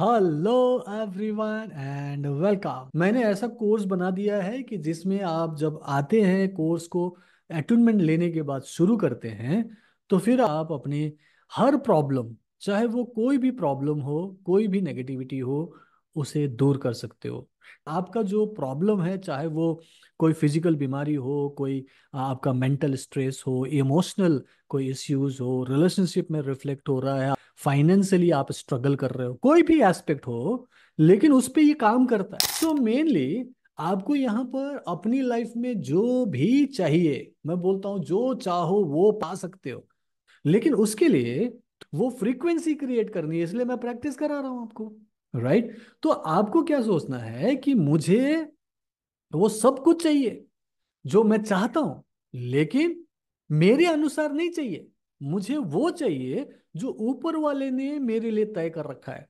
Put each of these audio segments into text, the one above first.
Hello everyone and welcome मैंने ऐसा course बना दिया है कि जिसमें आप जब आते हैं कोर्स को अटेनमेंट लेने के बाद शुरू करते हैं तो फिर आप अपने हर प्रॉब्लम चाहे वो कोई भी प्रॉब्लम हो कोई भी नेगेटिविटी हो उसे दूर कर सकते हो आपका जो प्रॉब्लम है चाहे वो कोई फिजिकल बीमारी हो कोई आपका मेंटल स्ट्रेस हो इमोशनल कोई इश्यूज हो रिलेशनशिप में रिफ्लेक्ट हो रहा है फाइनेंशियली आप स्ट्रगल कर रहे हो कोई भी एस्पेक्ट हो लेकिन उस पर ये काम करता है सो so मेनली आपको यहाँ पर अपनी लाइफ में जो भी चाहिए मैं बोलता हूँ जो चाहो वो पा सकते हो लेकिन उसके लिए वो फ्रीक्वेंसी क्रिएट करनी है इसलिए मैं प्रैक्टिस करा रहा हूँ आपको राइट right? तो आपको क्या सोचना है कि मुझे वो सब कुछ चाहिए जो मैं चाहता हूं लेकिन मेरे अनुसार नहीं चाहिए मुझे वो चाहिए जो ऊपर वाले ने मेरे लिए तय कर रखा है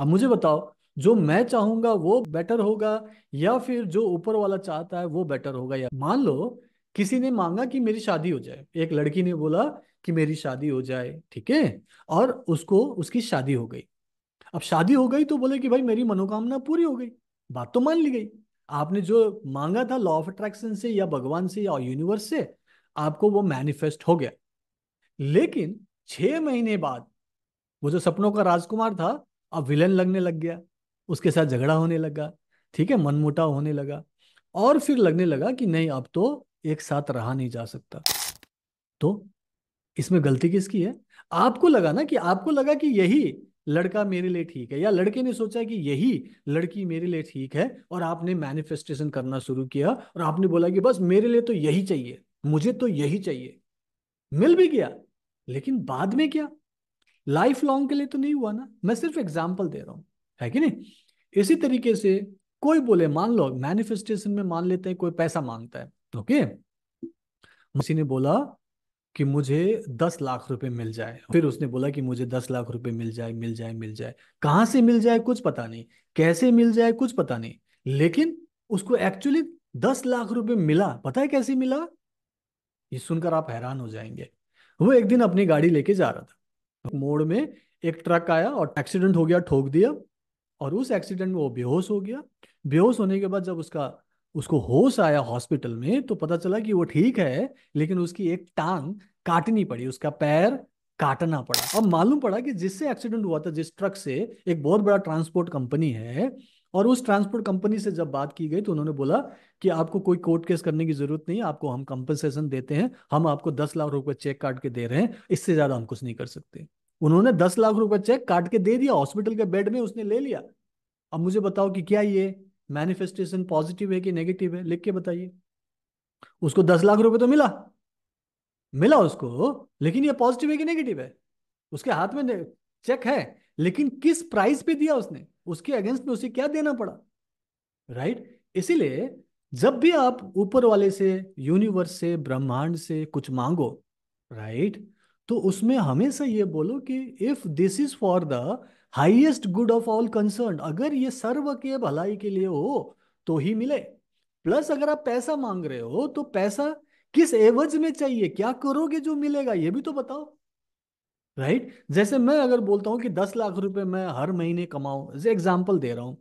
अब मुझे बताओ जो मैं चाहूंगा वो बेटर होगा या फिर जो ऊपर वाला चाहता है वो बेटर होगा या मान लो किसी ने मांगा कि मेरी शादी हो जाए एक लड़की ने बोला कि मेरी शादी हो जाए ठीक है और उसको उसकी शादी हो गई अब शादी हो गई तो बोले कि भाई मेरी मनोकामना पूरी हो गई बात तो मान ली गई आपने जो मांगा था लॉ ऑफ अट्रैक्शन से या भगवान से या यूनिवर्स से आपको वो मैनिफेस्ट हो गया लेकिन छह महीने बाद वो जो सपनों का राजकुमार था अब विलन लगने लग गया उसके साथ झगड़ा होने लगा ठीक है मनमुटाव होने लगा और फिर लगने लगा कि नहीं अब तो एक साथ रहा नहीं जा सकता तो इसमें गलती किसकी है आपको लगा ना कि आपको लगा कि यही लड़का मेरे लिए ठीक है या लड़के ने सोचा कि यही लड़की मेरे लिए ठीक है और आपने मैनिफेस्टेशन करना शुरू किया और आपने बोला कि बस मेरे लिए तो यही चाहिए मुझे तो यही चाहिए मिल भी गया लेकिन बाद में क्या लाइफ लॉन्ग के लिए तो नहीं हुआ ना मैं सिर्फ एग्जाम्पल दे रहा हूँ है कि नहीं इसी तरीके से कोई बोले मान लो मैनिफेस्टेशन में मान लेते हैं कोई पैसा मांगता है ओके तो किसी ने बोला कि मुझे दस लाख रुपए मिल जाए फिर उसने बोला कि मुझे दस लाख रुपए मिल जाए मिल जाए मिल जाए कहां से मिल जाए कुछ पता नहीं कैसे मिल जाए कुछ पता नहीं लेकिन उसको एक्चुअली दस लाख रुपए मिला पता है कैसे मिला ये सुनकर आप हैरान हो जाएंगे वो एक दिन अपनी गाड़ी लेके जा रहा था मोड़ में एक ट्रक आया और एक्सीडेंट हो गया ठोक दिया और उस एक्सीडेंट में वो बेहोश हो गया बेहोश होने के बाद जब उसका उसको होश आया हॉस्पिटल में तो पता चला कि वो ठीक है लेकिन उसकी एक टांग काटनी पड़ी उसका पैर काटना पड़ा अब मालूम पड़ा कि जिससे एक्सीडेंट हुआ था जिस ट्रक से एक बहुत बड़ा ट्रांसपोर्ट कंपनी है और उस ट्रांसपोर्ट कंपनी से जब बात की गई तो उन्होंने बोला कि आपको कोई कोर्ट केस करने की जरूरत नहीं आपको हम कंपनसेशन देते हैं हम आपको दस लाख रुपए चेक काट के दे रहे हैं इससे ज्यादा हम कुछ नहीं कर सकते उन्होंने दस लाख रुपए चेक काट के दे दिया हॉस्पिटल के बेड में उसने ले लिया अब मुझे बताओ कि क्या ये मैनिफेस्टेशन पॉजिटिव है कि नेगेटिव है लिख के बताइए उसको दस लाख रुपए तो मिला मिला उसको लेकिन ये पॉजिटिव है कि नेगेटिव है उसके हाथ में चेक है लेकिन किस प्राइस पे दिया उसने उसके अगेंस्ट में उसे क्या देना पड़ा राइट right? इसीलिए जब भी आप ऊपर वाले से यूनिवर्स से ब्रह्मांड से कुछ मांगो राइट right? तो उसमें हमेशा ये बोलो कि if this is for the highest good of all concern अगर ये सर्व के भलाई के लिए हो तो ही मिले प्लस अगर आप पैसा मांग रहे हो तो पैसा किस एवज में चाहिए क्या करोगे जो मिलेगा ये भी तो बताओ राइट right? जैसे मैं अगर बोलता हूं कि दस लाख रुपए मैं हर महीने कमाऊं जैसे एग्जाम्पल दे रहा हूं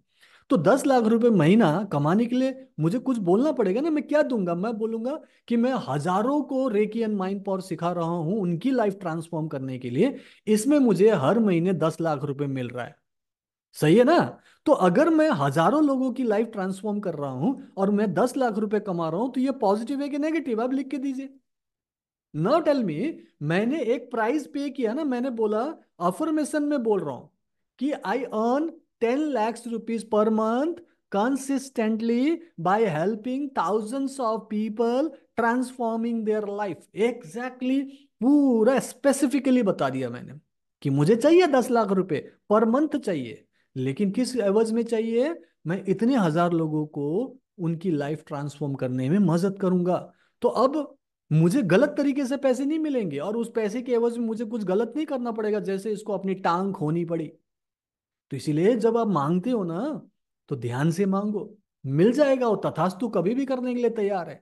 तो दस लाख रुपए महीना कमाने के लिए मुझे कुछ बोलना पड़ेगा ना मैं क्या दूंगा मैं बोलूंगा कि मैं हजारों को रेकी एंड माइंड पावर सिखा रहा हूं उनकी लाइफ ट्रांसफॉर्म करने के लिए इसमें मुझे हर महीने दस लाख रुपए मिल रहा है सही है ना तो अगर मैं हजारों लोगों की लाइफ ट्रांसफॉर्म कर रहा हूं और मैं दस लाख रुपए कमा रहा हूं तो ये पॉजिटिव है कि नेगेटिव आप लिख के दीजिए नो टेल मी मैंने एक प्राइस पे किया ना मैंने बोला अफॉर्मेशन में बोल रहा हूं कि I earn ten lakhs rupees per month consistently by helping thousands of people transforming their life exactly पूरा स्पेसिफिकली बता दिया मैंने कि मुझे चाहिए दस लाख रुपए पर मंथ चाहिए लेकिन किस एवज में चाहिए मैं इतने हजार लोगों को उनकी लाइफ ट्रांसफॉर्म करने में मदद करूंगा तो अब मुझे गलत तरीके से पैसे नहीं मिलेंगे और उस पैसे के एवज में मुझे कुछ गलत नहीं करना पड़ेगा जैसे इसको अपनी टांग खोनी पड़ी तो इसीलिए जब आप मांगते हो ना तो ध्यान से मांगो मिल जाएगा वो तथास्तु कभी भी करने के लिए तैयार है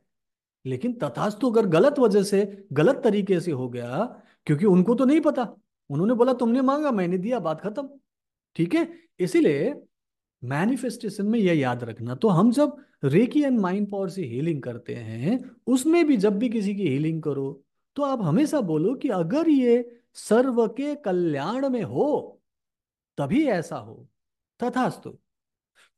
लेकिन तथास्तु अगर गलत वजह से गलत तरीके से हो गया क्योंकि उनको तो नहीं पता उन्होंने बोला तुमने मांगा मैंने दिया बात खत्म ठीक है इसीलिए मैनिफेस्टेशन में यह याद रखना तो हम जब रेकी एंड माइंड पावर से हीलिंग करते हैं उसमें भी जब भी किसी की हीलिंग करो तो आप हमेशा बोलो कि अगर ये सर्व के कल्याण में हो तभी ऐसा हो तथास्तु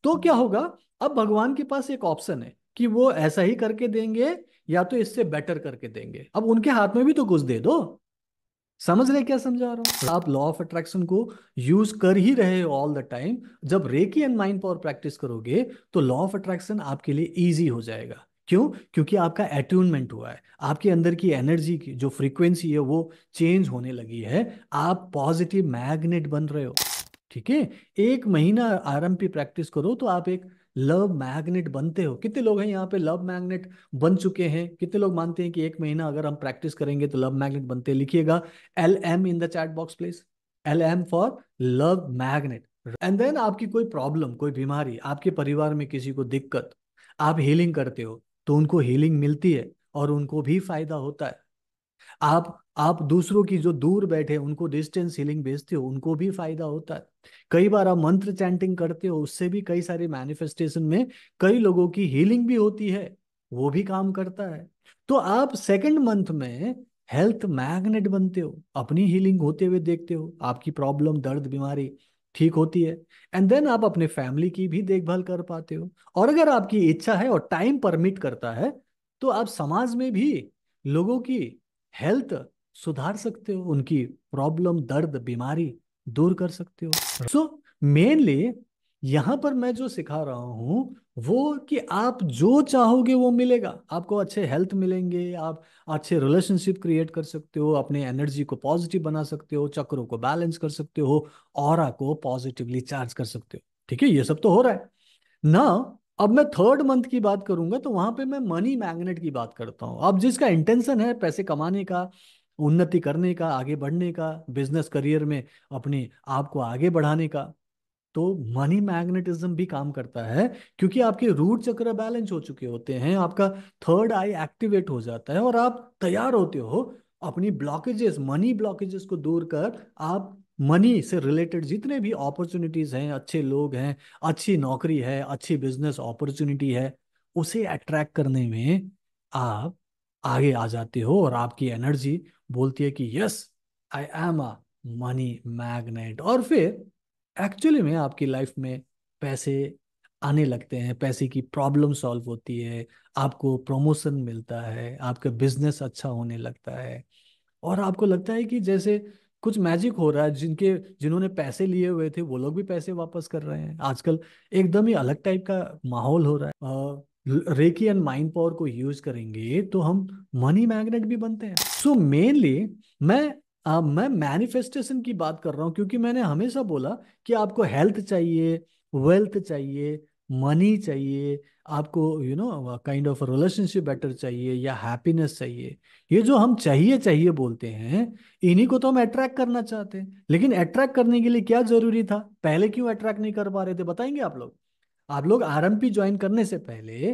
तो क्या होगा अब भगवान के पास एक ऑप्शन है कि वो ऐसा ही करके देंगे या तो इससे बेटर करके देंगे अब उनके हाथ में भी तो कुछ दे दो समझ रहे क्या समझा रहा हूँ आप लॉ ऑफ अट्रैक्शन को यूज कर ही रहे हो ऑल द टाइम जब reiki and mind power practice करोगे तो लॉ ऑफ अट्रैक्शन आपके लिए ईजी हो जाएगा क्यों क्योंकि आपका एट्यूनमेंट हुआ है आपके अंदर की एनर्जी की जो फ्रीक्वेंसी है वो चेंज होने लगी है आप पॉजिटिव मैग्नेट बन रहे हो ठीक है एक महीना आरएमपी प्रैक्टिस करो तो आप एक लव मैग्नेट बनते हो कितने लोग हैं यहाँ पे लव मैग्नेट बन चुके हैं कितने लोग मानते हैं कि एक महीना अगर हम प्रैक्टिस करेंगे तो लव मैग्नेट बनते हैं लिखिएगा L M in the chat box please L M for love magnet and then आपकी कोई प्रॉब्लम कोई बीमारी आपके परिवार में किसी को दिक्कत आप हीलिंग करते हो तो उनको हीलिंग मिलती है और उनको भी फायदा होता है आप आप दूसरों की जो दूर बैठे उनको डिस्टेंस हीलिंग भेजते हो उनको भी फायदा होता है कई बार आप मंत्र चैंटिंग करते हो उससे भी कई सारे मैनिफेस्टेशन में कई लोगों की हीलिंग भी होती है वो भी काम करता है तो आप सेकंड मंथ में हेल्थ मैग्नेट बनते हो अपनी हीलिंग होते हुए देखते हो आपकी प्रॉब्लम दर्द बीमारी ठीक होती है एंड देन आप अपने फैमिली की भी देखभाल कर पाते हो और अगर आपकी इच्छा है और टाइम परमिट करता है तो आप समाज में भी लोगों की हेल्थ सुधार सकते हो उनकी प्रॉब्लम दर्द बीमारी दूर कर सकते हो सो मेनली यहाँ पर मैं जो सिखा रहा हूँ वो कि आप जो चाहोगे वो मिलेगा आपको अच्छे हेल्थ मिलेंगे आप अच्छे रिलेशनशिप क्रिएट कर सकते हो अपने एनर्जी को पॉजिटिव बना सकते हो चक्रों को बैलेंस कर सकते हो और को पॉजिटिवली चार्ज कर सकते हो ठीक है ये सब तो हो रहा है ना अब मैं थर्ड मंथ की बात करूंगा तो वहां पे मैं मनी मैग्नेट की बात करता हूँ अब जिसका इंटेंशन है पैसे कमाने का उन्नति करने का आगे बढ़ने का बिजनेस करियर में अपने आप को आगे बढ़ाने का तो मनी मैग्नेटिज्म भी काम करता है क्योंकि आपके रूट चक्र बैलेंस हो चुके होते हैं आपका थर्ड आई एक्टिवेट हो जाता है और आप तैयार होते हो अपनी ब्लॉकेजेस मनी ब्लॉकेजेस को दूर कर आप मनी से रिलेटेड जितने भी अपॉर्चुनिटीज हैं अच्छे लोग हैं अच्छी नौकरी है अच्छी बिजनेस अपॉर्चुनिटी है उसे अट्रैक्ट करने में आप आगे आ जाते हो और आपकी एनर्जी बोलती है कि yes I am a money magnet और फिर एक्चुअली में आपकी लाइफ में पैसे आने लगते हैं पैसे की प्रॉब्लम सॉल्व होती है आपको प्रमोशन मिलता है आपका बिजनेस अच्छा होने लगता है और आपको लगता है कि जैसे कुछ मैजिक हो रहा है जिनके जिन्होंने पैसे लिए हुए थे वो लोग भी पैसे वापस कर रहे हैं आजकल एकदम ही अलग टाइप का माहौल हो रहा है रेकी एंड माइंड पावर को यूज करेंगे तो हम मनी मैग्नेट भी बनते हैं सो so मेनली मैं आ, मैं मैनिफेस्टेशन की बात कर रहा हूँ क्योंकि मैंने हमेशा बोला कि आपको हेल्थ चाहिए वेल्थ चाहिए मनी चाहिए आपको you know kind of relationship better चाहिए या हैप्पीनेस चाहिए ये जो हम चाहिए चाहिए बोलते हैं इन्हीं को तो हम अट्रैक्ट करना चाहते हैं लेकिन अट्रैक्ट करने के लिए क्या जरूरी था पहले क्यों अट्रैक्ट नहीं कर पा रहे थे बताएंगे आप लोग आप लोग आरएमपी ज्वाइन करने से पहले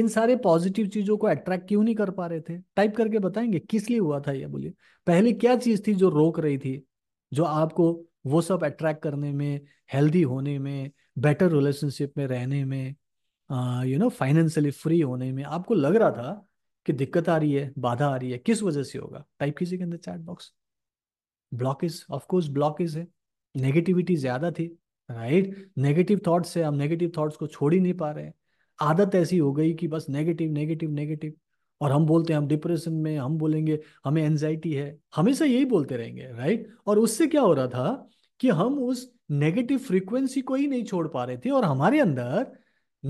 इन सारे पॉजिटिव चीजों को अट्रैक्ट क्यों नहीं कर पा रहे थे टाइप करके बताएंगे किस लिए हुआ था ये बोलिए पहले क्या चीज थी जो रोक रही थी जो आपको वो सब अट्रैक्ट करने में हेल्दी होने में बेटर रिलेशनशिप में रहने में यू नो फाइनेंशियली फ्री होने में आपको लग रहा था कि दिक्कत आ रही है बाधा आ रही है किस वजह से होगा टाइप कीजिए के अंदर chat box blockage of course blockage है नेगेटिविटी ज्यादा थी राइट नेगेटिव थॉट्स से हम नेगेटिव थॉट्स को छोड़ ही नहीं पा रहे हैं आदत ऐसी हो गई कि बस नेगेटिव नेगेटिव नेगेटिव और हम बोलते हैं हम डिप्रेशन में हम बोलेंगे हमें एनजाइटी है हमेशा यही बोलते रहेंगे राइट और उससे क्या हो रहा था कि हम उस नेगेटिव फ्रीक्वेंसी को ही नहीं छोड़ पा रहे थे और हमारे अंदर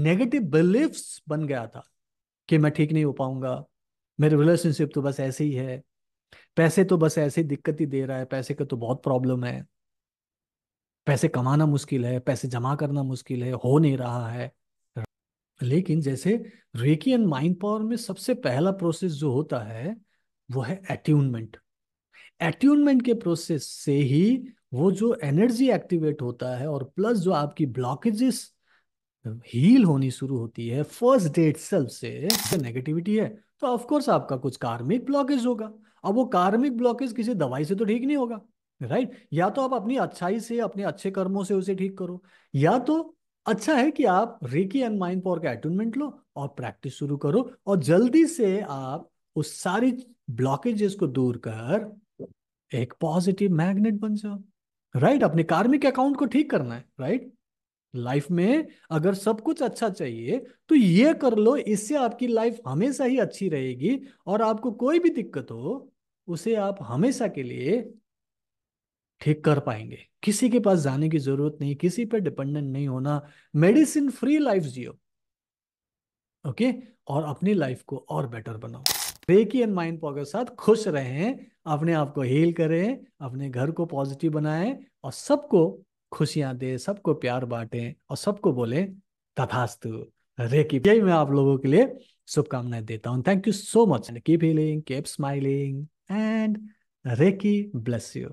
नेगेटिव बिलीफ बन गया था कि मैं ठीक नहीं हो पाऊंगा मेरे रिलेशनशिप तो बस ऐसे ही है पैसे तो बस ऐसे दिक्कत ही दे रहा है पैसे का तो बहुत प्रॉब्लम है पैसे कमाना मुश्किल है पैसे जमा करना मुश्किल है हो नहीं रहा है लेकिन जैसे रेकी एंड माइंड पावर में सबसे पहला प्रोसेस जो होता है वो है एट्यूनमेंट एट्यूनमेंट के प्रोसेस से ही वो जो एनर्जी एक्टिवेट होता है और प्लस जो आपकी ब्लॉकेजेस हील होनी शुरू होती है फर्स्ट डेट सेल्फ से नेगेटिविटी है तो ऑफकोर्स आपका कुछ कार्मिक ब्लॉकेज होगा अब वो कार्मिक ब्लॉकेज किसी दवाई से तो ठीक नहीं होगा राइट right? या तो आप अपनी अच्छाई से अपने अच्छे कर्मों से उसे ठीक करो या तो अच्छा है कि आप रेकी एंड माइंड पावर का अटूनमेंट लो और प्रैक्टिस शुरू करो और जल्दी से आप उस सारी ब्लॉकेजेस को दूर कर एक पॉजिटिव मैग्नेट बन जाओ राइट right? अपने कार्मिक अकाउंट को ठीक करना है राइट right? लाइफ में अगर सब कुछ अच्छा चाहिए तो ये कर लो इससे आपकी लाइफ हमेशा ही अच्छी रहेगी और आपको कोई भी दिक्कत हो उसे आप हमेशा के लिए ठीक कर पाएंगे किसी के पास जाने की जरूरत नहीं किसी पर डिपेंडेंट नहीं होना मेडिसिन फ्री लाइफ जियो ओके और अपनी लाइफ को और बेटर बनाओ रेकी एंड माइंड पॉ के साथ खुश रहें अपने आप को हील करें अपने घर को पॉजिटिव बनाएं और सबको खुशियां दे सबको प्यार बांटें और सबको बोले तथास्तु रेकी यही मैं आप लोगों के लिए शुभकामनाएं देता हूं thank you so much and keep healing keep smiling and reiki bless you